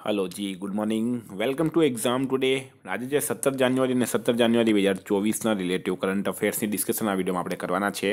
hello જી good morning welcome to exam today આજે જે સત્તર જાન્યુઆરી અને સત્તર જાન્યુઆરી બે હજાર ચોવીસના રિલેટિવ કરંટ અફેર્સની ડિસ્કશન આ વિડીયોમાં આપણે કરવાના છે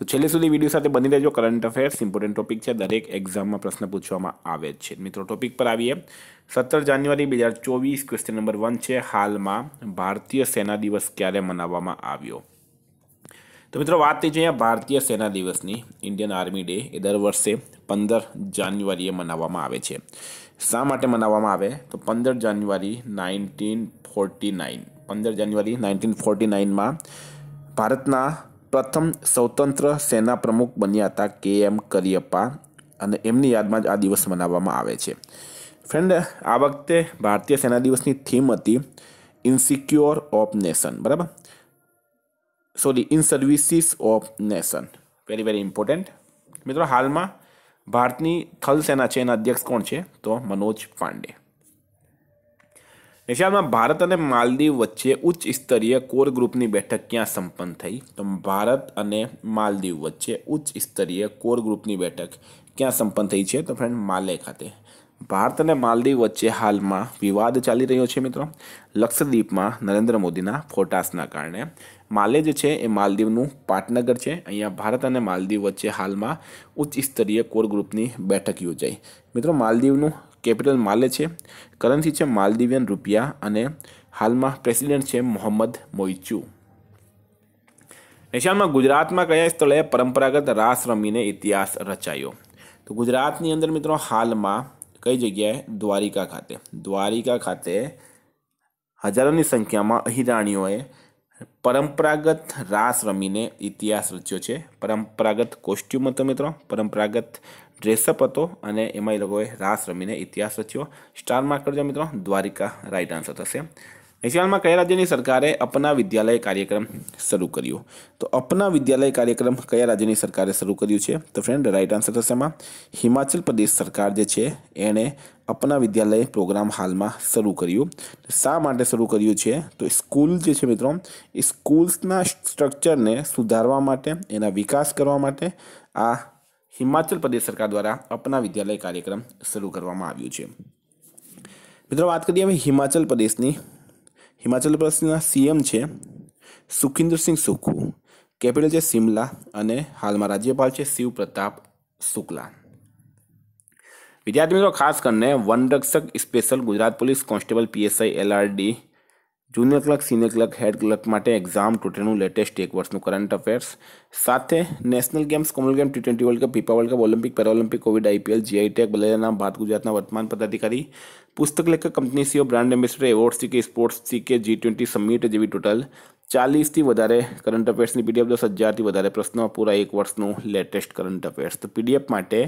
તો છેલ્લે સુધી વિડીયો સાથે બની રહેજો કરંટ અફેર્સ ઇમ્પોર્ટન્ટ ટોપિક છે દરેક એક્ઝામમાં પ્રશ્ન પૂછવામાં આવે છે મિત્રો ટોપિક પર આવીએ સત્તર જાન્યુઆરી બે હજાર ચોવીસ ક્વેશ્ચન નંબર વન છે હાલમાં ભારતીય સેના દિવસ ક્યારે મનાવવામાં આવ્યો તો મિત્રો વાત થઈ છે અહીંયા ભારતીય સેના દિવસની ઇન્ડિયન આર્મી ડે એ દર વર્ષે પંદર જાન્યુઆરીએ મનાવવામાં આવે છે શા માટે મનાવવામાં આવે તો પંદર જાન્યુઆરી નાઇન્ટીન ફોર્ટી નાઇન પંદર જાન્યુઆરી નાઇન્ટીન ફોર્ટી નાઇનમાં ભારતના પ્રથમ સ્વતંત્ર સેના પ્રમુખ બન્યા હતા કે એમ કરિયપ્પા અને એમની યાદમાં જ આ દિવસ મનાવવામાં આવે છે ફ્રેન્ડ આ વખતે ભારતીય સેના દિવસની થીમ હતી ઇન્સિક્યોર ઓફ નેશન બરાબર sorry in services of nation very very important મિત્રો હાલમાં ભારતની થલ સેના છે એના અધ્યક્ષ કોણ છે તો મનોજ પાંડે નિશાળમાં ભારત અને માલદીવ વચ્ચે ઉચ્ચ સ્તરીય કોર ગ્રુપની બેઠક ક્યાં સંપન્ન થઈ તો ભારત અને માલદીવ વચ્ચે ઉચ્ચ સ્તરીય કોર ગ્રુપની બેઠક ક્યાં સંપન્ન થઈ છે તો ફ્રેન્ડ માલે ખાતે ભારત અને માલદીવ વચ્ચે હાલમાં વિવાદ ચાલી રહ્યો છે મિત્રો લક્ષદ્વીપમાં નરેન્દ્ર મોદીના ફોટાસના કારણે માલે જે છે એ માલદીવનું પાટનગર છે અહીંયા ભારત અને માલદીવ વચ્ચે હાલમાં ઉચ્ચ સ્તરીય કોર ગ્રુપની બેઠક યોજાઈ મિત્રો માલદીવનું કેપિટલ માલે છે કરન્સી છે માલદીવિયન રૂપિયા અને હાલમાં પ્રેસિડેન્ટ છે મોહમ્મદ મોઇચુ નિશાનમાં ગુજરાતમાં કયા સ્થળે પરંપરાગત રાસ રમીને ઇતિહાસ રચાયો તો ગુજરાતની અંદર મિત્રો હાલમાં કઈ જગ્યાએ દ્વારિકા ખાતે દ્વારિકા ખાતે હજારોની સંખ્યામાં અહિરાણીઓએ પરંપરાગત રાસ રમીને ઇતિહાસ રચ્યો છે પરંપરાગત કોસ્ટ્યુમ હતો મિત્રો પરંપરાગત ડ્રેસઅપ હતો અને એમાં એ લોકોએ રાસ રમીને ઇતિહાસ રચ્યો સ્ટાર માર્ક કરજો મિત્રો દ્વારિકા રાઈટ આન્સર થશે નૈશિયાલમાં કયા રાજ્યની સરકારે અપના વિદ્યાલય કાર્યક્રમ શરૂ કર્યો તો અપના વિદ્યાલય કાર્યક્રમ કયા રાજ્યની સરકારે શરૂ કર્યું છે તો ફ્રેન્ડ રાઇટ આન્સર થશે એમાં હિમાચલ પ્રદેશ સરકાર જે છે એણે અપના વિદ્યાલય પ્રોગ્રામ હાલમાં શરૂ કર્યું શા માટે શરૂ કર્યું છે તો સ્કૂલ જે છે મિત્રો એ સ્કૂલ્સના સ્ટ્રક્ચરને સુધારવા માટે એના વિકાસ કરવા માટે આ હિમાચલ પ્રદેશ સરકાર દ્વારા અપના વિદ્યાલય કાર્યક્રમ શરૂ કરવામાં આવ્યું છે મિત્રો વાત કરીએ અમે હિમાચલ પ્રદેશની હિમાચલ પ્રદેશના સીએમ છે સુખિન્દરસિંહ સુખુ કેપિટલ છે સિમલા અને હાલમાં રાજ્યપાલ છે શિવ પ્રતાપ શુક્લા વિદ્યાર્થી મિત્રો ખાસ કરીને વનરક્ષક special Gujarat police constable PSI LRD junior clerk senior clerk head clerk માટે એક્ઝામ ટૂટેનું લેટેસ્ટ એક વર્ષનું કરંટ અફેર્સ સાથે national games Commonwealth game T twenty World Cup FIFA World Cup Olympic Paralympic Covid IPL GI tag બલેરાના ભારત ગુજરાતના વર્તમાન પદાધિકારી પુસ્તક લેખક કંપની કંપનીસીઓ બ્રાન્ડ એમ્બેસેડર એવોર્ડ્સ કે સ્પોર્ટ્સથી કે જી ટ્વેન્ટી સમિટ જેવી ટોટલ ચાલીસથી વધારે કરંટ અફેર્સની પીડીએફ દસ હજારથી વધારે પ્રશ્નો પૂરા એક વર્ષનું લેટેસ્ટ કરંટ અફેર્સ તો પીડીએફ માટે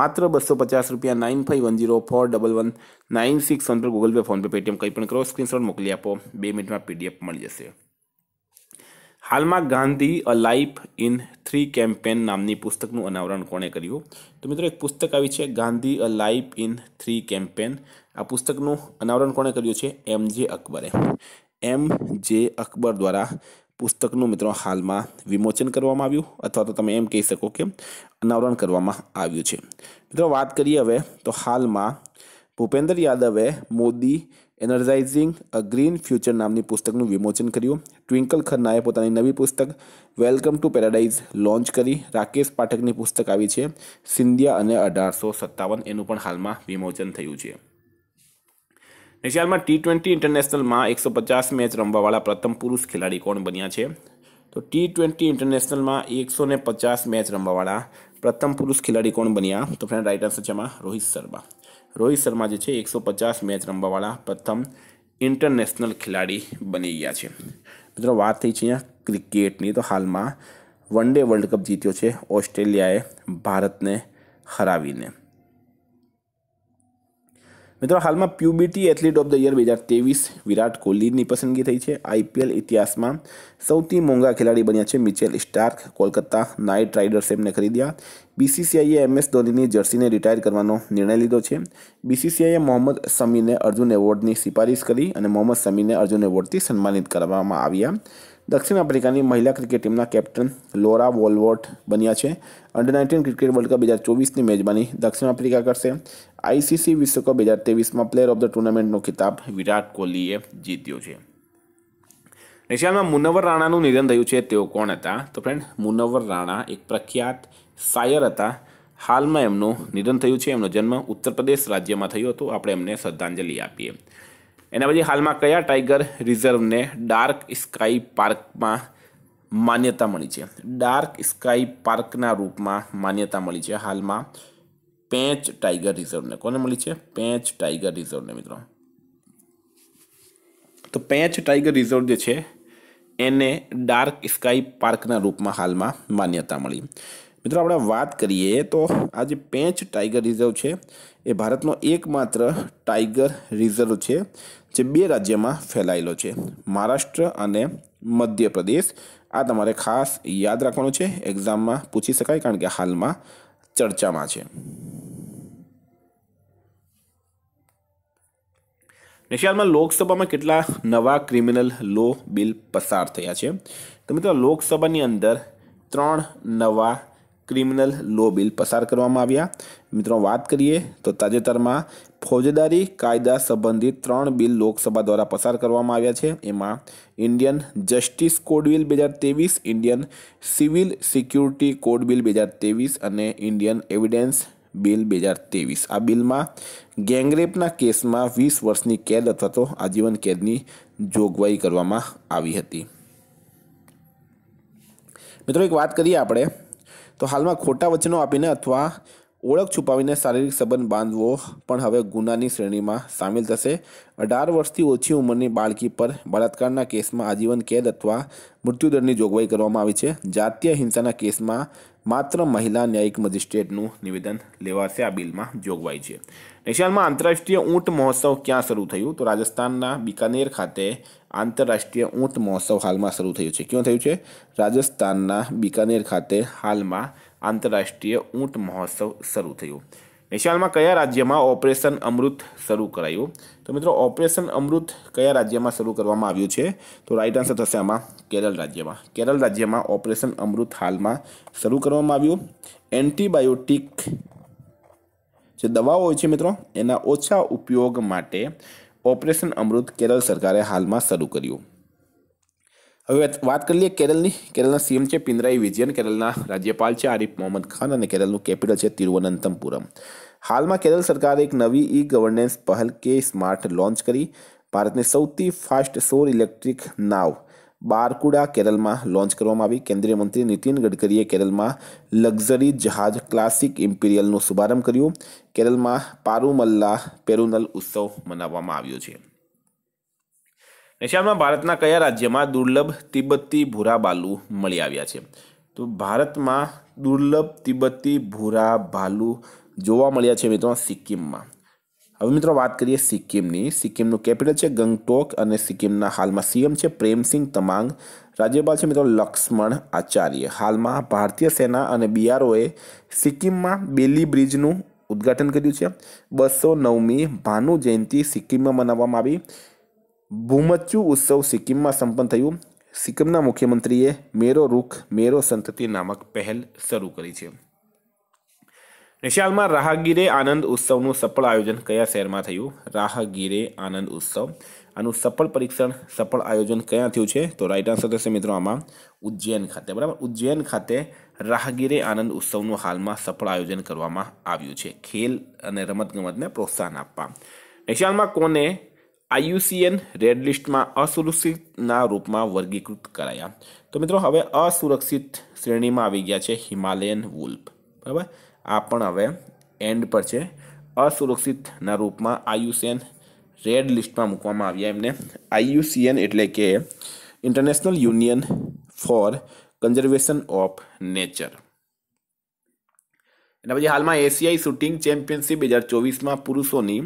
માત્ર બસો પચાસ રૂપિયા nine five one zero four double one nine six one પર ગૂગલ પે ફોનપે પેટીએમ કંઈ પણ કરો સ્ક્રીનશોટ મોકલી આપો બે મિનિટમાં પીડીએફ મળી જશે હાલમાં Gandhi a life in three campaign નામની પુસ્તકનું અનાવરણ કોણે કર્યું તો મિત્રો એક પુસ્તક આવી છે Gandhi a life in three campaign આ પુસ્તકનું અનાવરણ કોણે કર્યું છે એમ જે અકબરે એમ જે અકબર દ્વારા પુસ્તકનું મિત્રો હાલમાં વિમોચન કરવામાં આવ્યું અથવા તો તમે એમ કહી શકો કે અનાવરણ કરવામાં આવ્યું છે મિત્રો વાત કરીએ હવે તો હાલમાં ભૂપેન્દ્ર યાદવે Modi energising a green future નામની પુસ્તકનું વિમોચન કર્યું ટ્વિંકલ ખન્નાએ પોતાની નવી પુસ્તક વેલકમ ટુ પેરાડાઇઝ લોન્ચ કરી રાકેશ પાઠકની પુસ્તક આવી છે સિંધિયા અને અઢારસો સત્તાવન એનું પણ હાલમાં વિમોચન થયું છે હાલમાં ટી ટ્વેન્ટી ઇન્ટરનેશનલમાં એકસો પચાસ મેચ રમવાવાળા પ્રથમ પુરુષ ખેલાડી કોણ બન્યા છે તો ટી ટ્વેન્ટી ઇન્ટરનેશનલમાં એકસો ને પચાસ મેચ રમવાવાળા પ્રથમ પુરુષ ખેલાડી કોણ બન્યા તો ફ્રેન્ડ રાઇટ આન્સર છે એમાં રોહિત શર્મા રોહિત શર્મા જે છે એકસો પચાસ મેચ રમવાવાળા પ્રથમ ઇન્ટરનેશનલ ખેલાડી બની ગયા છે મિત્રો વાત થઈ છે અહીંયા ક્રિકેટની તો હાલમાં વન ડે વર્લ્ડ કપ જીત્યો છે ઓસ્ટ્રેલિયાએ ભારતને હરાવીને મિત્રો હાલમાં પ્યુબીટી એથ્લીટ ઓફ ધ યર બે હજાર તેવીસ વિરાટ કોહલીની પસંદગી થઈ છે આઈપીએલ ઇતિહાસમાં સૌથી મોંઘા ખેલાડી બન્યા છે Mitchell Starc Kolkata knight riders એમને ખરીદ્યા બીસીસીઆઈએ એમએસ ધોનીની જર્સીને રિટાયર કરવાનો નિર્ણય લીધો છે બીસીસીઆઈએ મોહમ્મદ સમીને અર્જુન એવોર્ડની સિફારિશ કરી અને મોહમ્મદ સમીને અર્જુન એવોર્ડથી સન્માનિત કરવામાં આવ્યા દક્ષિણ આફ્રિકાની મહિલા ક્રિકેટ ટીમના કેપ્ટન લોરા વોલવોટ બન્યા છે under nineteen cricket world cup બે હજાર ચોવીસની મેજબાની દક્ષિણ આફ્રિકા કરશે આઈસીસી વિશ્વકપ બે હજાર ત્રેવીસમાં પ્લેયર ઓફ ધ ટુર્નામેન્ટનો ખિતાબ વિરાટ કોહલીએ જીત્યો છે રશિયામાં મુનવર રાણાનું નિધન થયું છે તેઓ કોણ હતા તો ફ્રેન્ડ મુનવર રાણા એક પ્રખ્યાત શાયર હતા હાલમાં એમનું નિધન થયું છે એમનો જન્મ ઉત્તર પ્રદેશ રાજ્યમાં થયો હતો આપણે એમને શ્રદ્ધાંજલિ આપીએ એના પછી હાલમાં કયા ટાઈગર રિઝર્વને ડાર્ક સ્કાય પાર્કમાં માન્યતા મળી છે ડાર્ક સ્કાય પાર્કના રૂપમાં માન્યતા મળી છે હાલમાં પેંચ ટાઈગર રિઝર્વને કોને મળી છે પેંચ ટાઈગર રિઝર્વને મિત્રો તો પેંચ ટાઈગર રિઝર્વ જે છે એને ડાર્ક સ્કાય પાર્કના રૂપમાં હાલમાં માન્યતા મળી મિત્રો આપણે વાત કરીએ તો આ જે પેંચ ટાઈગર રિઝર્વ છે એ ભારતનો એકમાત્ર ટાઈગર રિઝર્વ છે જે બે રાજ્યમાં ફેલાયેલો છે મહારાષ્ટ્ર અને મધ્યપ્રદેશ આ તમારે ખાસ યાદ રાખવાનું છે એક્ઝામમાં પૂછી શકાય કારણ કે હાલમાં ચર્ચામાં છે નિશાલમાં લોકસભામાં કેટલા નવા ક્રિમિનલ લો બિલ પસાર થયા છે તો મિત્રો લોકસભાની અંદર ત્રણ નવા ક્રિમિનલ લો બિલ પસાર કરવામાં આવ્યા મિત્રો વાત કરીએ તો તાજેતરમાં ફોજદારી કાયદા સંબંધિત ત્રણ બિલ લોકસભા દ્વારા પસાર કરવામાં આવ્યા છે એમાં ઇન્ડિયન જસ્ટિસ કોડ બિલ બે હજાર ત્રેવીસ Indian civil security code bill બે હજાર ત્રેવીસ અને ઇન્ડિયન એવિડન્સ બિલ બે હજાર ત્રેવીસ આ બિલમાં ગેંગરેપના કેસમાં વીસ વર્ષની કેદ અથવા તો આજીવન કેદની જોગવાઈ કરવામાં આવી હતી મિત્રો એક વાત કરીએ આપણે તો હાલમાં ખોટા વચનો આપીને અથવા ઓળખ છુપાવીને શારીરિક સંબંધ બાંધવો પણ હવે ગુનાની શ્રેણીમાં સામેલ થશે અઢાર વર્ષથી ઓછી ઉંમરની બાળકી પર બળાત્કારના કેસમાં આજીવન કેદ અથવા મૃત્યુદંડની જોગવાઈ કરવામાં આવી છે જાતીય હિંસાના કેસમાં માત્ર મહિલા ન્યાયિક મજિસ્ટ્રેટનું નિવેદન લેવાશે આ બિલમાં જોગવાઈ છે નેશિયાલમાં આંતરરાષ્ટ્રીય ઊંટ મહોત્સવ ક્યાં શરૂ થયું તો રાજસ્થાનના બિકાનેર ખાતે આંતરરાષ્ટ્રીય ઊંટ મહોત્સવ હાલમાં શરૂ થયું છે ક્યાં થયું છે રાજસ્થાનના બિકાનેર ખાતે હાલમાં આંતરરાષ્ટ્રીય ઊંટ મહોત્સવ શરૂ થયું નેશાલમાં કયા રાજ્યમાં ઓપરેશન અમૃત શરૂ કરાયું તો મિત્રો ઓપરેશન અમૃત કયા રાજ્યમાં શરૂ કરવામાં આવ્યું છે તો રાઈટ આન્સર થશે આમાં કેરળ રાજ્યમાં કેરળ રાજ્યમાં ઓપરેશન અમૃત હાલમાં શરૂ કરવામાં આવ્યું એન્ટીબાયોટિક જે દવાઓ હોય છે મિત્રો એના ઓછા ઉપયોગ માટે ઓપરેશન અમૃત કેરળ સરકારે હાલમાં શરૂ કર્યું હવે વાત કરી લઈએ કેરળની કેરળના સીએમ છે પિનરાઈ વિજયન કેરળના રાજ્યપાલ છે આરિફ મોહમ્મદ ખાન અને કેરળનું કેપિટલ છે તિરુવનંતમપુરમ હાલમાં કેરળ સરકારે એક નવી ઈ ગવર્નન્સ પહેલ કે સ્માર્ટ લોન્ચ કરી ભારતની સૌથી ફાસ્ટ સોર ઇલેક્ટ્રિક નાવ બારકુડા કેરળમાં લોન્ચ કરવામાં આવી કેન્દ્રીય મંત્રી નીતિન ગડકરીએ કેરળમાં લક્ઝરી જહાજ ક્લાસિક ઇમ્પિરિયલનો શુભારંભ કર્યો કેરળમાં પારુમલ્લા પેરુનલ ઉત્સવ મનાવવામાં આવ્યો છે નિશાળમાં ભારતના કયા રાજ્યમાં દુર્લભ તિબ્બતી ભૂરા ભાલુ મળી આવ્યા છે તો ભારતમાં દુર્લભ તિબત્તી ભૂરા ભાલુ જોવા મળ્યા છે મિત્રો સિક્કિમમાં હવે મિત્રો વાત કરીએ સિક્કિમની સિક્કિમનું કેપિટલ છે ગંગટોક અને સિક્કિમના હાલમાં સીએમ છે પ્રેમસિંહ તમાંગ રાજ્યપાલ છે મિત્રો લક્ષ્મણ આચાર્ય હાલમાં ભારતીય સેના અને બીઆરઓએ સિક્કિમમાં બેલી બ્રિજનું ઉદ્ઘાટન કર્યું છે બસો નવમી ભાનુ જયંતિ સિક્કિમમાં મનાવવામાં આવી ભૂમચ્યુ ઉત્સવ સિક્કિમમાં સંપન્ન થયું સિક્કિમના મુખ્યમંત્રીએ મેરો રૂખ મેરો સંતતિ નામક પહેલ શરૂ કરી છે નિશાલમાં રાહગીરે આનંદ ઉત્સવનું સફળ આયોજન કયા શહેરમાં થયું રાહગીરે આનંદ ઉત્સવ આનું સફળ પરીક્ષણ સફળ આયોજન ક્યાં થયું છે તો રાઈટ આન્સર થશે મિત્રો આમાં ઉજ્જૈન ખાતે બરાબર ઉજ્જૈન ખાતે રાહગીરે આનંદ ઉત્સવનું હાલમાં સફળ આયોજન કરવામાં આવ્યું છે ખેલ અને રમતગમતને પ્રોત્સાહન આપવા નિશાલમાં કોને આયુસીએન રેડ લિસ્ટમાં અસુરક્ષિતના રૂપમાં વર્ગીકૃત કરાયા તો મિત્રો હવે અસુરક્ષિત શ્રેણીમાં આવી ગયા છે હિમાલયન વુલ્ફ બરાબર આ પણ હવે એન્ડ પર છે અસુરક્ષિતના રૂપમાં આયુસીએન રેડ લિસ્ટમાં મૂકવામાં આવ્યા એમને આયુસીએન એટલે કે international union for conservation of nature એના પછી હાલમાં એશિયાઈ શૂટિંગ ચેમ્પિયનશિપ બે હજાર ચોવીસમાં પુરુષોની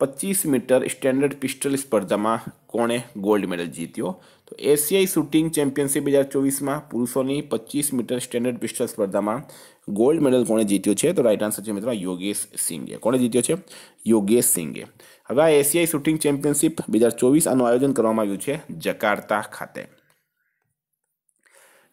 પચીસ મીટર સ્ટેન્ડર્ડ પિસ્ટલ સ્પર્ધામાં કોણે ગોલ્ડ મેડલ જીત્યો તો એશિયાઈ શૂટિંગ ચેમ્પિયનશિપ બે હજાર ચોવીસમાં પુરુષોની પચીસ મીટર સ્ટેન્ડર્ડ પિસ્ટલ સ્પર્ધામાં ગોલ્ડ મેડલ કોણે જીત્યો છે તો રાઈટ આન્સર છે મિત્રો યોગેશ સિંઘે કોણે જીત્યો છે યોગેશ સિંઘે હવે આ એશિયાઈ શૂટિંગ ચેમ્પિયનશિપ બે હજાર ચોવીસ આનું આયોજન કરવામાં આવ્યું છે જકાર્તા ખાતે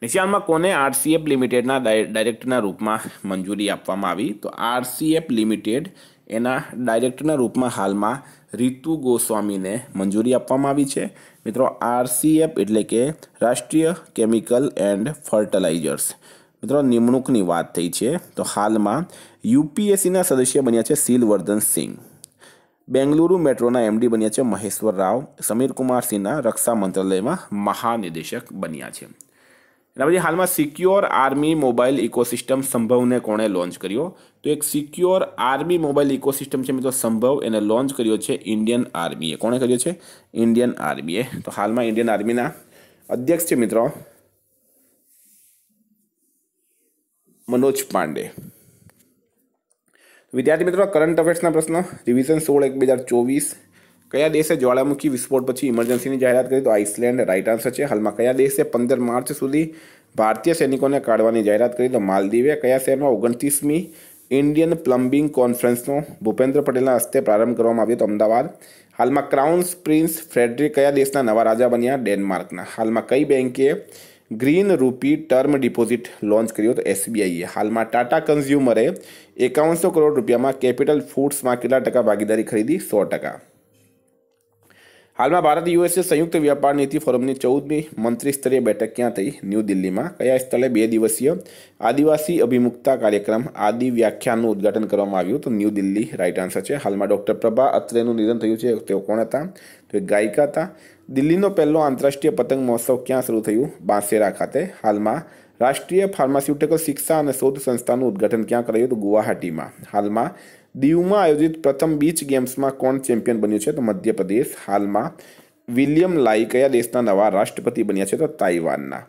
નિશાનમાં કોને આરસીએફ લિમિટેડના ડાયરેક્ટરના રૂપમાં મંજૂરી આપવામાં આવી તો આરસીએફ લિમિટેડ એના ડાયરેક્ટરના રૂપમાં હાલમાં રીતુ ગોસ્વામીને મંજૂરી આપવામાં આવી છે મિત્રો આરસીએફ એટલે કે રાષ્ટ્રીય કેમિકલ એન્ડ ફર્ટિલાઇઝર્સ મિત્રો નિમણૂકની વાત થઈ છે તો હાલમાં યુપીએસસીના સદસ્ય બન્યા છે સિલવર્ધન સિંહ બેંગલુરુ મેટ્રોના એમડી બન્યા છે મહેશ્વર રાવ સમીર કુમાર સિંહના રક્ષા મંત્રાલયમાં મહાનિદેશક બન્યા છે એના પછી હાલમાં સિક્યોર આર્મી મોબાઈલ ઇકોસિસ્ટમ સંભવને કોણે લોન્ચ કર્યો તો એક સિક્યોર આર્મી મોબાઈલ ઇકોસિસ્ટમ છે મિત્રો સંભવ એને લોન્ચ કર્યો છે ઇન્ડિયન આર્મીએ કોણે કર્યો છે ઇન્ડિયન આર્મીએ તો હાલમાં ઇન્ડિયન આર્મીના અધ્યક્ષ છે મિત્રો મનોજ પાંડે વિદ્યાર્થી મિત્રો કરંટ અફેર્સના પ્રશ્નો રિવિઝન સોળ એક બે હજાર ચોવીસ કયા દેશે જ્વાળામુખી વિસ્ફોટ પછી ઇમરજન્સીની જાહેરાત કરી તો આઇસલેન્ડ રાઇટ આન્સર છે હાલમાં કયા દેશે પંદર માર્ચ સુધી ભારતીય સૈનિકોને કાઢવાની જાહેરાત કરી તો માલદીવે કયા શહેરમાં ઓગણત્રીસમી ઇન્ડિયન પ્લમ્બિંગ કોન્ફરન્સનો ભૂપેન્દ્ર પટેલના હસ્તે પ્રારંભ કરવામાં આવ્યો હતો અમદાવાદ હાલમાં ક્રાઉન પ્રિન્સ ફ્રેડરી કયા દેશના નવા રાજા બન્યા ડેનમાર્કના હાલમાં કઈ બેન્કે ગ્રીન રૂપી ટર્મ ડિપોઝિટ લોન્ચ કર્યો તો એસબીઆઈએ હાલમાં ટાટા કન્ઝ્યુમરે એકાવનસો કરોડ રૂપિયામાં કેપિટલ ફૂડ્સમાં કેટલા ટકા ભાગીદારી ખરીદી સો ટકા હાલમાં ભારત યુએસએ સંયુક્ત વ્યાપાર નીતિ ફોરમની ચૌદમી મંત્રી સ્તરીય બેઠક ક્યાં થઈ ન્યૂ દિલ્હીમાં કયા સ્થળે બે દિવસીય આદિવાસી અભિમુખતા કાર્યક્રમ આદિ વ્યાખ્યાનનું ઉદ્ઘાટન કરવામાં આવ્યું તો ન્યૂ દિલ્હી રાઇટ આન્સર છે હાલમાં ડૉક્ટર પ્રભા અત્રેનું નિધન થયું છે તેઓ કોણ હતા તો એક ગાયિકા હતા દિલ્હીનો પહેલો આંતરરાષ્ટ્રીય પતંગ મહોત્સવ ક્યાં શરૂ થયું બાંસેરા ખાતે હાલમાં રાષ્ટ્રીય ફાર્માસ્યુટિકલ શિક્ષા અને શોધ સંસ્થાનું ઉદઘાટન ક્યાં કરાયું તો ગુવાહાટીમાં હાલમાં દીવમાં આયોજિત પ્રથમ બીચ ગેમ્સમાં કોણ ચેમ્પિયન બન્યું છે તો મધ્યપ્રદેશ હાલમાં વિલિયમ લાઈ કયા દેશના નવા રાષ્ટ્રપતિ બન્યા છે તો તાઇવાનના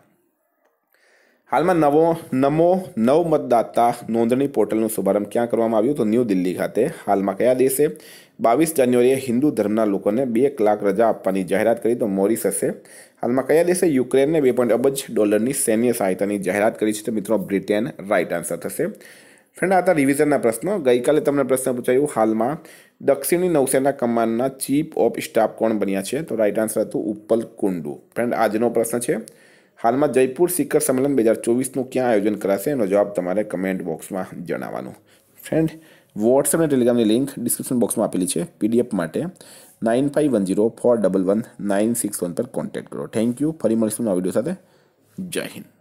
હાલમાં નવો નમો નવ મતદાતા નોંધણી પોર્ટલનો શુભારંભ ક્યાં કરવામાં આવ્યો તો ન્યૂ દિલ્હી ખાતે હાલમાં કયા દેશે બાવીસ જાન્યુઆરીએ હિન્દુ ધર્મના લોકોને બે કલાક રજા આપવાની જાહેરાત કરી તો મોરિસસે હાલમાં કયા દેશે યુક્રેનને બે પોઈન્ટ અબજ ડોલરની સૈન્ય સહાયતાની જાહેરાત કરી છે તો મિત્રો બ્રિટન રાઇટ આન્સર થશે ફ્રેન્ડ આ રિવિઝનના પ્રશ્નો ગઈકાલે તમને પ્રશ્ન પૂછાયું હાલમાં દક્ષિણી નૌસેના કમાન્ડના ચીફ ઓફ સ્ટાફ કોણ બન્યા છે તો રાઇટ આન્સર હતું ઉપ્પલ કુંડુ ફ્રેન્ડ આજનો પ્રશ્ન છે હાલમાં જયપુર શિખર સંમેલન બે હજાર ચોવીસનું ક્યાં આયોજન કરાશે એનો જવાબ તમારે કમેન્ટ બોક્સમાં જણાવવાનું ફ્રેન્ડ વોટ્સએપ અને ટેલિગ્રામની લિંક ડિસ્ક્રિપ્શન બોક્સમાં આપેલી છે પીડીએફ માટે nine five one zero four double one nine six one પર કોન્ટેક્ટ કરો થેન્ક યુ ફરી મળીશું આ વિડીયો સાથે જય હિન્દ